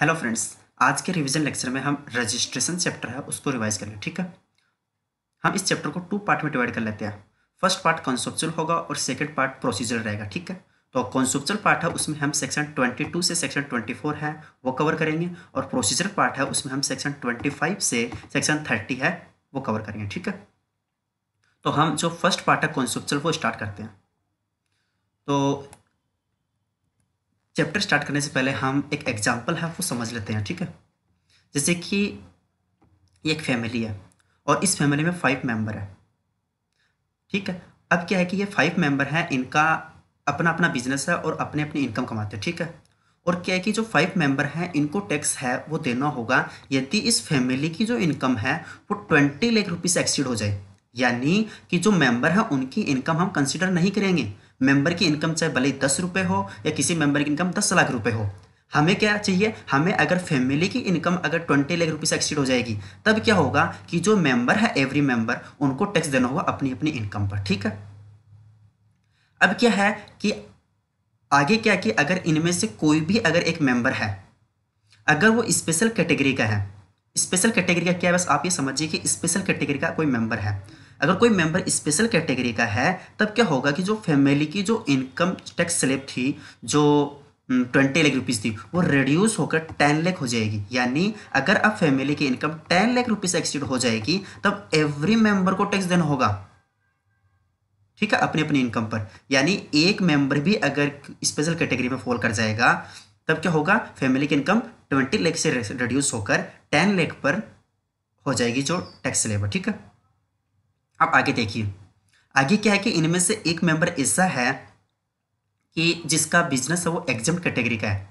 Hello friends आज के revision lecture में हम रजिस्ट्रेशन चैप्टर है उसको रिवाइज करेंगे ठीक है हम इस चैप्टर को टू पार्ट में डिवाइड कर लेते हैं फर्स्ट पार्ट कॉन्सेप्चुअल होगा और सेकंड पार्ट प्रोसीजर रहेगा ठीक है तो कॉन्सेप्चुअल पार्ट है उसमें हम सेक्शन ट्वेंटी टू से सेक्शन ट्वेंटी फोर है वो कवर करेंगे और प्रोसीजर पार्ट है उसमें हम सेक्शन ट्वेंटी फाइव से सेक्शन थर्टी है वो कवर करेंगे ठीक है तो हम जो फर्स्ट पार्ट है कॉन्सेप्चुअल वो स्टार्ट करते हैं तो चैप्टर स्टार्ट करने से पहले हम एक एग्जाम्पल है वो समझ लेते हैं ठीक है जैसे कि एक फैमिली है और इस फैमिली में फाइव मेंबर है ठीक है अब क्या है कि ये फाइव मेंबर है इनका अपना अपना बिजनेस है और अपने अपनी इनकम कमाते हैं ठीक है और क्या है कि जो फाइव मेंबर हैं इनको टैक्स है वो देना होगा यदि इस फैमिली की जो इनकम है वो ट्वेंटी लाख रुपीज एक्सीड हो जाए यानी कि जो मेंबर है उनकी इनकम हम कंसिडर नहीं करेंगे मेंबर की इनकम चाहे भले दस रुपये हो या किसी मेंबर की इनकम दस लाख रुपए हो हमें क्या चाहिए हमें अगर फैमिली की इनकम अगर ट्वेंटी लाख रुपए से एक्सीड हो जाएगी तब क्या होगा कि जो मेंबर है एवरी मेंबर उनको टैक्स देना होगा अपनी अपनी इनकम पर ठीक है अब क्या है कि आगे क्या कि अगर इनमें से कोई भी अगर एक मेंबर है अगर वो स्पेशल कैटेगरी का है स्पेशल कैटेगरी का क्या है बस आप ये समझिए कि स्पेशल कैटेगरी का कोई मेंबर है अगर कोई मेंबर स्पेशल कैटेगरी का है तब क्या होगा कि जो फैमिली की जो इनकम टैक्स स्लेब थी जो ट्वेंटी लाख रुपीज़ थी वो रिड्यूस होकर टेन लाख हो जाएगी यानी अगर अब फैमिली की income ten lakh rupees exceed हो जाएगी तब एवरी मेंबर को टैक्स देना होगा ठीक है अपनी अपने इनकम पर यानी एक मेंबर भी अगर स्पेशल कैटेगरी में फॉल कर जाएगा तब क्या होगा फैमिली की इनकम ट्वेंटी लाख से रिड्यूस होकर टेन लाख पर हो जाएगी जो टैक्स लेबर ठीक है अब आगे देखिए आगे क्या है कि इनमें से एक मेंबर ऐसा है कि जिसका बिजनेस है वो एग्जाम कैटेगरी का है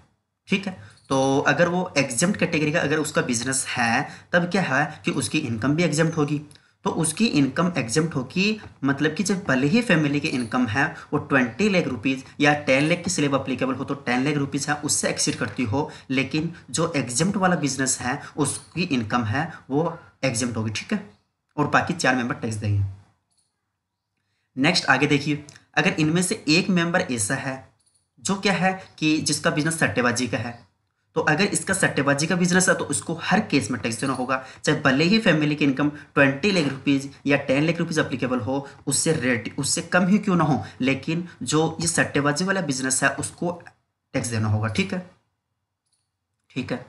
ठीक है तो अगर वो एग्जाम कैटेगरी का अगर उसका बिजनेस है तब क्या है कि उसकी इनकम भी एग्जाम होगी तो उसकी इनकम एग्जाम होगी मतलब कि जब भले ही फैमिली की इनकम है वो ट्वेंटी लाख रुपीज़ या टेन लाख की स्लेब अप्लीकेबल हो तो टेन लाख रुपीज़ है उससे एक्सीड करती हो लेकिन जो एग्जाम वाला बिजनेस है उसकी इनकम है वो एग्जाम होगी ठीक है और बाकी चार मेंबर टैक्स देंगे नेक्स्ट आगे देखिए अगर इनमें से एक मेंबर ऐसा है जो क्या है कि जिसका बिजनेस सट्टेबाजी का है तो अगर इसका सट्टेबाजी का बिजनेस है तो उसको हर केस में टैक्स देना होगा चाहे भले ही फैमिली की इनकम ट्वेंटी लाख रुपीज़ या टेन लाख रुपीज़ अप्लीकेबल हो उससे रेट उससे कम ही क्यों ना हो लेकिन जो ये सट्टेबाजी वाला बिजनेस है उसको टैक्स देना होगा ठीक है ठीक है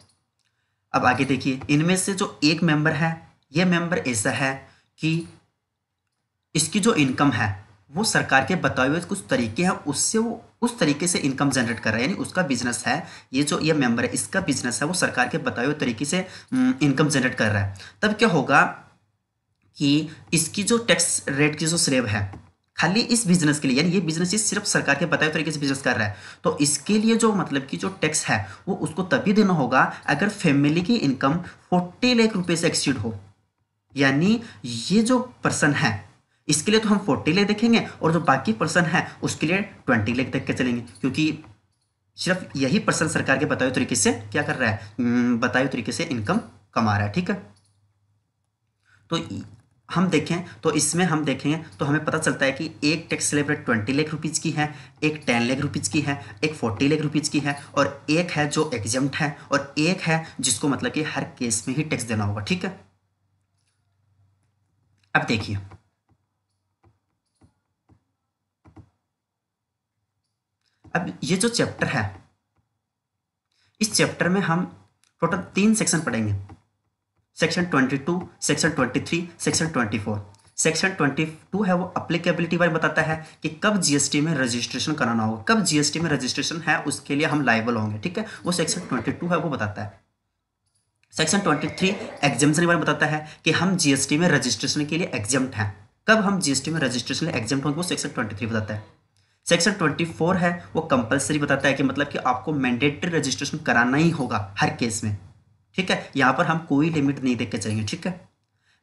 अब आगे देखिए इनमें से जो एक मेंबर है ये मेंबर ऐसा है कि इसकी जो इनकम है वो सरकार के बताए हुए कुछ तरीके हैं उससे वो उस तरीके से इनकम जनरेट कर रहा है यानी उसका बिजनेस है ये जो ये मेंबर है इसका बिजनेस है वो सरकार के बताए हुए तरीके से इनकम हम्म, जनरेट कर रहा है तब क्या होगा कि इसकी जो टैक्स रेट की जो स्लेब है खाली इस बिजनेस के लिए यानी ये बिजनेस ये सिर्फ सरकार के बताए तरीके से बिजनेस कर रहा है तो इसके लिए जो मतलब कि जो टैक्स है वो उसको तभी देना होगा अगर फैमिली की इनकम फोर्टी लाख रुपए से एक्सीड हो यानी ये जो पर्सन है इसके लिए तो हम फोर्टी लेख देखेंगे और जो बाकी पर्सन है उसके लिए ट्वेंटी लेख देख के चलेंगे क्योंकि सिर्फ यही पर्सन सरकार के बताए तरीके से क्या कर रहा है हम्म, बताए तरीके से इनकम कमा रहा है ठीक है तो हम देखें तो इसमें हम देखेंगे तो हमें पता चलता है कि एक tax slab rate twenty lakh rupees की है एक टेन लाख रुपीज़ की है एक फोर्टी लाख रुपीज़ की है और एक है जो एग्जम्ट है और एक है जिसको मतलब कि हर केस में ही टैक्स देना होगा ठीक है अब देखिए अब ये जो चैप्टर है इस चैप्टर में हम टोटल तीन सेक्शन पढ़ेंगे सेक्शन 22, सेक्शन 23, सेक्शन 24। सेक्शन 22 है वो अप्लीकेबिलिटी बारे बताता है कि कब जीएसटी में रजिस्ट्रेशन कराना होगा कब जीएसटी में रजिस्ट्रेशन है उसके लिए हम लाइबल होंगे ठीक है वो सेक्शन 22 है वो बताता है सेक्शन 23 एग्जामेशन के बारे में बताता है कि हम जीएसटी में रजिस्ट्रेशन के लिए एग्जाम्ट हैं कब हम जीएसटी में रजिस्ट्रेशन एग्जाम होंगे वो सेक्शन 23 बताता है सेक्शन 24 है वो कंपलसरी बताता है कि मतलब कि आपको मैंडेटरी रजिस्ट्रेशन कराना ही होगा हर केस में ठीक है यहाँ पर हम कोई लिमिट नहीं देख के चलेंगे ठीक है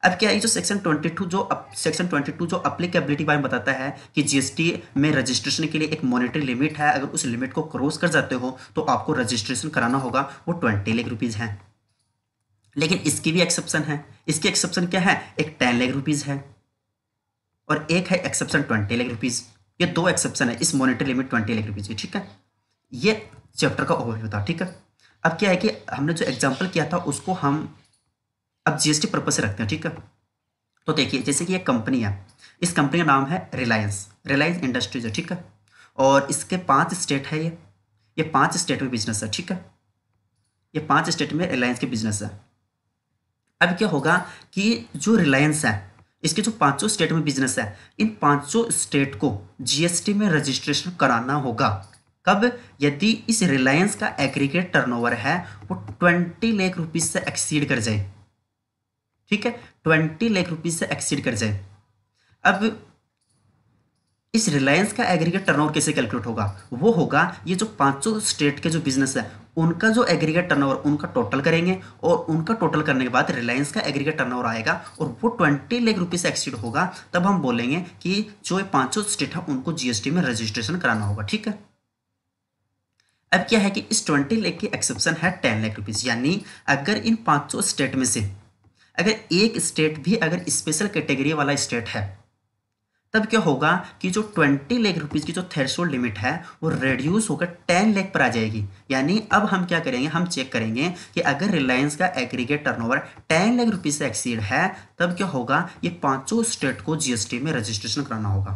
अब क्या ये जो सेक्शन 22 जो सेक्शन सेक्शन 22 जो अप्लीकेबिलिटी बारे में बताता है कि जीएसटी में रजिस्ट्रेशन के लिए एक मॉनेटरी लिमिट है अगर उस लिमिट को क्रॉस कर जाते हो तो आपको रजिस्ट्रेशन कराना होगा वो ट्वेंटी लाख रुपीज़ हैं लेकिन इसकी भी एक्सेप्शन है इसकी एक्सेप्शन क्या है एक टेन लाख रुपीज़ है और एक है एक्सेप्शन ट्वेंटी लाख रुपीज़ ये दो एक्सेप्शन है इस monetary limit twenty lakh rupees की ठीक है ये चैप्टर का ओवरव्यू था ठीक है अब क्या है कि हमने जो एग्जाम्पल किया था उसको हम अब जीएसटी पर्पज से रखते हैं ठीक है तो देखिए जैसे कि एक कंपनी है इस कंपनी का नाम है रिलायंस रिलायंस इंडस्ट्रीज है ठीक है और इसके पांच स्टेट है ये ये पांच स्टेट में बिजनेस है ठीक है ये पांच स्टेट में रिलायंस के बिजनेस है अब क्या होगा कि जो रिलायंस है इसके जो पांचों स्टेट में बिजनेस है इन पांचों स्टेट को जीएसटी में रजिस्ट्रेशन कराना होगा कब यदि इस रिलायंस का एग्रीगेट टर्नओवर है वो ट्वेंटी लाख रुपीज से एक्सीड कर जाए ठीक है ट्वेंटी लाख रुपीज से एक्सीड कर जाए अब इस रिलायंस का एग्रीगेट टर्नओवर कैसे कैलकुलेट होगा वो होगा ये जो पांचों स्टेट के जो बिजनेस है उनका जो एग्रीगेट टर्नओवर उनका टोटल करेंगे और उनका टोटल करने के बाद रिलायंस का एग्रीगेट टर्नओवर आएगा और वो ट्वेंटी लाख रुपीस एक्सीड होगा तब हम बोलेंगे कि जो ये पांचों स्टेट है उनको जीएसटी में रजिस्ट्रेशन कराना होगा ठीक है अब क्या है कि इस ट्वेंटी लेख की एक्सेप्शन है टेन लाख रुपीज़ यानी अगर इन पांचों स्टेट में से अगर एक स्टेट भी अगर स्पेशल कैटेगरी वाला स्टेट है तब क्या होगा कि जो 20 लाख रुपीस की जो थ्रेशोल्ड लिमिट है वो रिड्यूस होकर 10 लाख पर आ जाएगी यानी अब हम क्या करेंगे हम चेक करेंगे कि अगर रिलायंस का एग्रीगेट टर्नओवर 10 लाख रुपीस से एक्सीड है तब क्या होगा ये पांचों स्टेट को जीएसटी में रजिस्ट्रेशन कराना होगा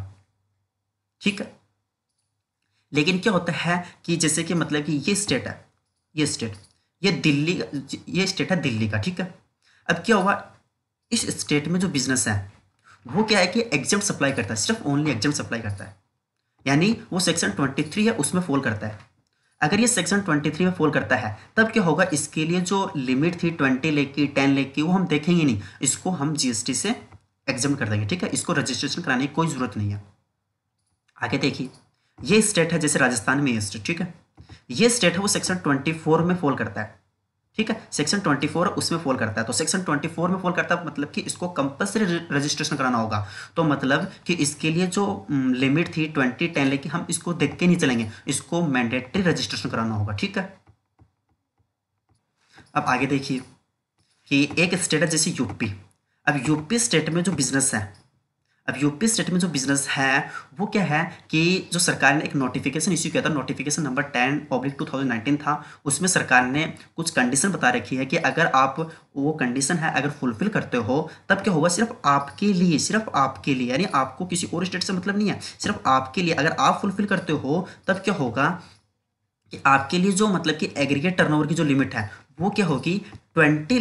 ठीक है लेकिन क्या होता है कि जैसे कि मतलब कि ये स्टेट है ये स्टेट ये दिल्ली ये स्टेट है दिल्ली का ठीक है अब क्या होगा इस स्टेट में जो बिजनेस है वो क्या है कि एग्जाम सप्लाई करता है सिर्फ ओनली एग्जाम सप्लाई करता है यानी वो सेक्शन ट्वेंटी थ्री है उसमें फॉल करता है अगर ये सेक्शन ट्वेंटी थ्री में फॉल करता है तब क्या होगा इसके लिए जो लिमिट थी ट्वेंटी लेख की टेन लेख की वो हम देखेंगे नहीं इसको हम जीएसटी से एग्जाम कर देंगे ठीक है इसको रजिस्ट्रेशन कराने की कोई ज़रूरत नहीं है आगे देखिए ये स्टेट है जैसे राजस्थान में ये स्टेट ठीक है ये स्टेट है वो सेक्शन ट्वेंटी फोर में फॉल करता है ठीक है सेक्शन 24 उसमें फॉल करता है तो सेक्शन 24 में फॉल करता है मतलब कि इसको कंपलसरी रजिस्ट्रेशन कराना होगा तो मतलब कि इसके लिए जो लिमिट थी ट्वेंटी टेन लेकिन हम इसको देख के नहीं चलेंगे इसको मैंडेटरी रजिस्ट्रेशन कराना होगा ठीक है अब आगे देखिए कि एक स्टेट है जैसे यूपी अब यूपी स्टेट में जो बिजनेस है अब यूपी स्टेट में जो बिजनेस है वो क्या है कि जो सरकार ने एक नोटिफिकेशन इश्यू किया था notification number ten public nineteen था उसमें सरकार ने कुछ कंडीशन बता रखी है कि अगर आप वो कंडीशन है अगर फुलफिल करते हो तब क्या होगा सिर्फ आपके लिए सिर्फ आपके लिए यानी आपको किसी और स्टेट से मतलब नहीं है सिर्फ आपके लिए अगर आप फुलफिल करते हो तब क्या होगा कि आपके लिए जो मतलब कि एग्रीगेट टर्नओवर की जो लिमिट है वो क्या होगी ट्वेंटी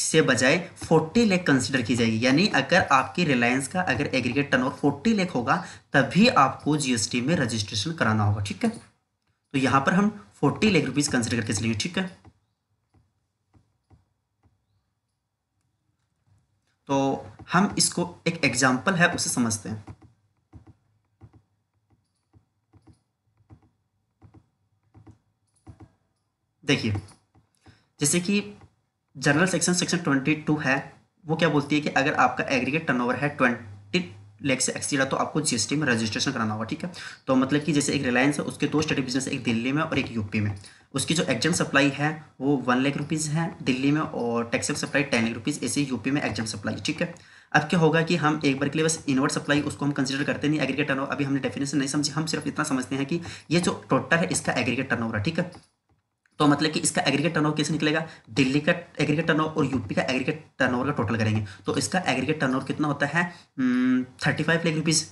से बजाय 40 लेख कंसिडर की जाएगी यानी अगर आपकी रिलायंस का अगर एग्रीगेट टर्न 40 लेख होगा तभी आपको जीएसटी में रजिस्ट्रेशन कराना होगा ठीक है तो यहां पर हम 40 लेख रुपीज कंसिडर करके चलेंगे ठीक है तो हम इसको एक एग्जांपल है उसे समझते हैं देखिए जैसे कि general section section twenty two है वो क्या बोलती है कि अगर आपका एग्रीगेट टर्नओवर है ट्वेंटी लेख से एक्सीड तो आपको जीएसटी में रजिस्ट्रेशन कराना होगा ठीक है तो मतलब कि जैसे एक रिलायंस है उसके दो स्टडी बिजनेस एक दिल्ली में और एक यूपी में उसकी जो एग्जाम सप्लाई है वो वन लाख रुपीज़ है दिल्ली में और taxi supply ten lakh rupees ऐसे यूपी में एग्जाम सप्लाई ठीक है अब क्या होगा कि हम एक बार के लिए बस इनवर्ट सप्लाई उसको हम कंसिडर करते नहीं एग्रीगेट टर्नओवर अभी हमने डेफिनेशन नहीं समझी हम सिर्फ इतना समझते हैं कि ये जो टोटल है इसका एग्रीगेट टर्नओवर है ठीक है तो मतलब कि इसका एग्रीगेट टर्नओवर कैसे निकलेगा दिल्ली का एग्रीगेट टर्नओवर और यूपी का एग्रीगेट टर्नओवर का टोटल करेंगे तो इसका एग्रीगेट टर्नओवर कितना होता है thirty five lakh rupees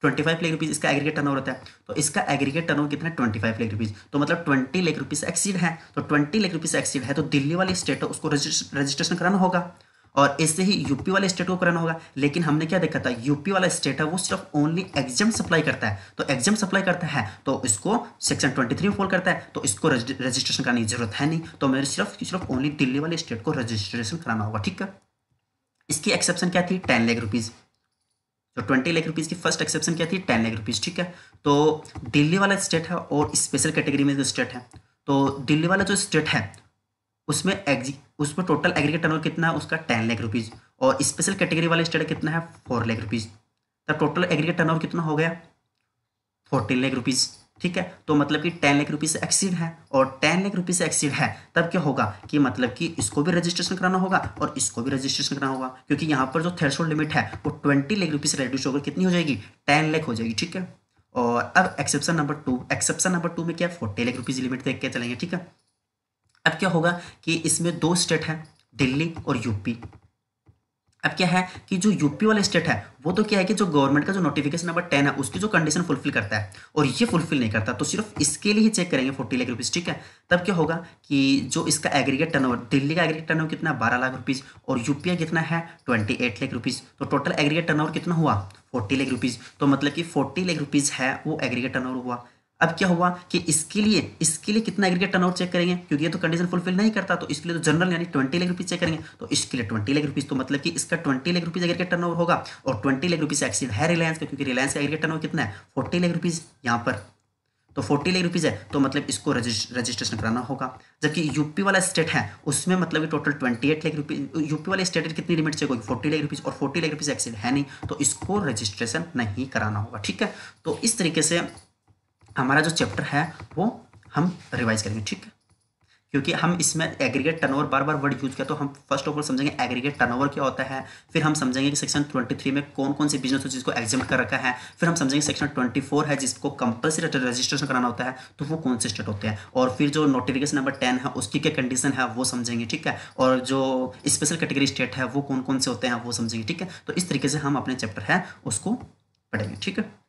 twenty five lakh rupees इसका एग्रीगेट टर्नओवर होता है तो इसका एग्रीगेट टर्नओवर कितना है ट्वेंटी फाइव लाख रुपीज़ तो मतलब ट्वेंटी लाख रुपीज़ एक्सीड है तो ट्वेंटी लाख रुपीज़ एक्सीड है तो दिल्ली वाली स्टेट है उसको रजिस्ट्रेशन कराना होगा और इससे ही यूपी वाले स्टेट को कराना होगा लेकिन हमने क्या देखा था यूपी वाला स्टेट है वो सिर्फ ओनली एग्जाम सप्लाई करता है तो एग्जाम सप्लाई करता है तो इसको सेक्शन ट्वेंटी थ्री फॉल करता है तो इसको रजिस्ट्रेशन कराने की जरूरत है नहीं तो मेरे सिर्फ सिर्फ ओनली दिल्ली वाले स्टेट को रजिस्ट्रेशन कराना होगा ठीक है इसकी एक्सेप्शन क्या थी टेन लाख रुपीज़ तो ट्वेंटी लाख रुपीज़ की फर्स्ट एक्सेप्शन क्या थी टेन लाख रुपीज़ ठीक है तो दिल्ली वाला स्टेट है और स्पेशल कैटेगरी में जो स्टेट है तो दिल्ली वाला जो स्टेट है उसमें एग्जी उसमें टोटल एग्रीगेट टर्नओवर कितना है उसका टेन लाख रुपीज़ और स्पेशल कैटेगरी वाले स्टेट कितना है फोर लाख रुपीज़ तब टोटल एग्रीगेट टर्नओवर कितना हो गया फोर्टीन लाख रुपीज़ ठीक है तो मतलब कि टेन लाख रुपीज़ से एक्सीड है और टेन लाख रुपीज़ से एक्सीड है तब क्या होगा कि मतलब कि इसको भी रजिस्ट्रेशन कराना होगा और इसको भी रजिस्ट्रेशन कराना होगा क्योंकि यहाँ पर जो थ्रेशोल्ड लिमिट है वो ट्वेंटी लाख रुपीज़ से रेड्यूस होकर कितनी हो जाएगी टेन लाख हो जाएगी ठीक है और अब exception number two exception number two में क्या फोर्टी लाख रुपीज़ लिमिट देख के चलेंगे ठीक है अब क्या होगा कि इसमें दो स्टेट हैं दिल्ली और यूपी अब क्या है कि जो यूपी वाला स्टेट है वो तो क्या है कि जो गवर्नमेंट का जो नोटिफिकेशन नंबर टेन है उसकी जो कंडीशन फुलफिल करता है और ये फुलफिल नहीं करता तो सिर्फ इसके लिए ही चेक करेंगे फोर्टी लाख रुपीज़ ठीक है तब क्या होगा कि जो इसका एग्रीगेट टर्नओवर दिल्ली का एग्रीगेट टर्नओवर कितना बारह लाख रुपीज़ और यूपी का कितना है ट्वेंटी एट लाख रुपीज़ तो टोटल एग्रीगेट टर्न कितना हुआ फोर्टी लाख रुपीज़ तो मतलब कि फोर्टी लाख रुपीज़ है वो एग्रीगेट टर्न हुआ अब क्या हुआ कि इसके लिए इसके लिए कितना एग्रीगेट टर्नओवर चेक करेंगे क्योंकि ये तो कंडीशन फुलफिल नहीं करता तो इसके लिए तो जनरल यानी ट्वेंटी लाख रुपीज चेक करेंगे तो इसके लिए ट्वेंटी लाख रुपीज तो मतलब कि इसका twenty lakh rupees aggregate turnover होगा और ट्वेंटी लाख रुपीज एक्सीड है रिलायंस का क्योंकि रिलायंस का एग्रीगेट टर्नओवर कितना है फोर्टी लाख रुपीज यहाँ पर तो फोर्टी लाख रुपीज़ है तो मतलब इसको रजिस्ट्रेशन कराना होगा जबकि यूपी वाला स्टेट है उसमें मतलब total twenty eight lakh rupees UP वाले स्टेट की कितनी लिमिट चेक होगी फोर्टी लाख रुपीज़ और फोर्टी लाख रुपीज़ एक्सीड है नहीं तो इसको रजिस्ट्रेशन नहीं कराना होगा ठीक है तो इस तरीके से हमारा जो चैप्टर है वो हम रिवाइज करेंगे ठीक है क्योंकि हम इसमें एग्रीगेट टर्नओवर बार बार वर्ड यूज किया तो हम फर्स्ट ऑफ ऑल समझेंगे एग्रीगेट टर्नओवर क्या होता है फिर हम समझेंगे कि सेक्शन 23 में कौन कौन से बिजनेस हो जिसको एग्जाम कर रखा है फिर हम समझेंगे सेक्शन 24 है जिसको कंपलसरी रजिस्ट्रेशन कराना होता है तो वो कौन से स्टेट होते हैं और फिर जो नोटिफिकेशन नंबर टेन है उसकी क्या कंडीशन है वो समझेंगे ठीक है और जो स्पेशल कैटेगरी स्टेट है वो कौन कौन से होते हैं वो समझेंगे ठीक है तो इस तरीके से हम अपने चैप्टर है उसको पढ़ेंगे ठीक है